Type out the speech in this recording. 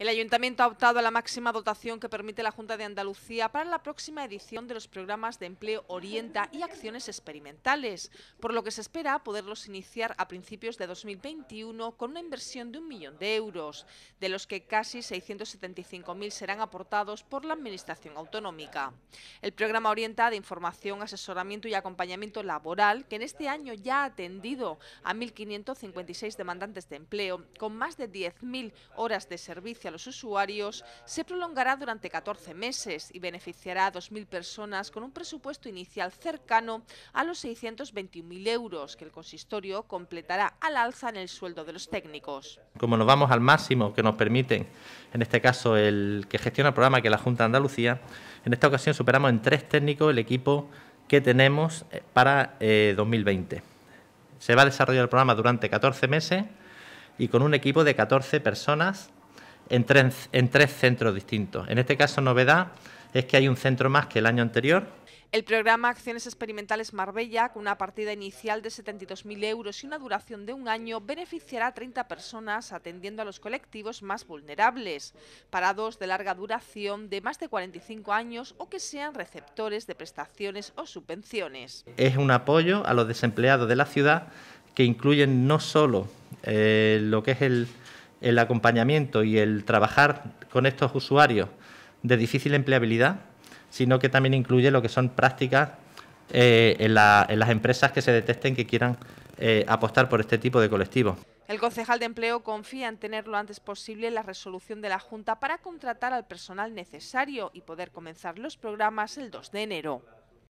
El Ayuntamiento ha optado a la máxima dotación que permite la Junta de Andalucía para la próxima edición de los programas de empleo Orienta y acciones experimentales, por lo que se espera poderlos iniciar a principios de 2021 con una inversión de un millón de euros, de los que casi 675.000 serán aportados por la Administración Autonómica. El programa Orienta de información, asesoramiento y acompañamiento laboral, que en este año ya ha atendido a 1.556 demandantes de empleo, con más de 10.000 horas de servicio los usuarios se prolongará durante 14 meses y beneficiará a 2.000 personas con un presupuesto inicial cercano a los 621.000 euros que el consistorio completará al alza en el sueldo de los técnicos. Como nos vamos al máximo que nos permiten, en este caso el que gestiona el programa, que es la Junta de Andalucía, en esta ocasión superamos en tres técnicos el equipo que tenemos eh, para 2020. Eh, se va a desarrollar el programa durante 14 meses y con un equipo de 14 personas en tres, en tres centros distintos. En este caso, novedad es que hay un centro más que el año anterior, el programa Acciones Experimentales Marbella, con una partida inicial de 72.000 euros y una duración de un año, beneficiará a 30 personas atendiendo a los colectivos más vulnerables, parados de larga duración de más de 45 años o que sean receptores de prestaciones o subvenciones. Es un apoyo a los desempleados de la ciudad que incluyen no solo eh, lo que es el, el acompañamiento y el trabajar con estos usuarios de difícil empleabilidad, sino que también incluye lo que son prácticas eh, en, las empresas que se detecten que quieran eh, apostar por este tipo de colectivos. El concejal de empleo confía en tener lo antes posible la resolución de la Junta para contratar al personal necesario y poder comenzar los programas el 2 de enero.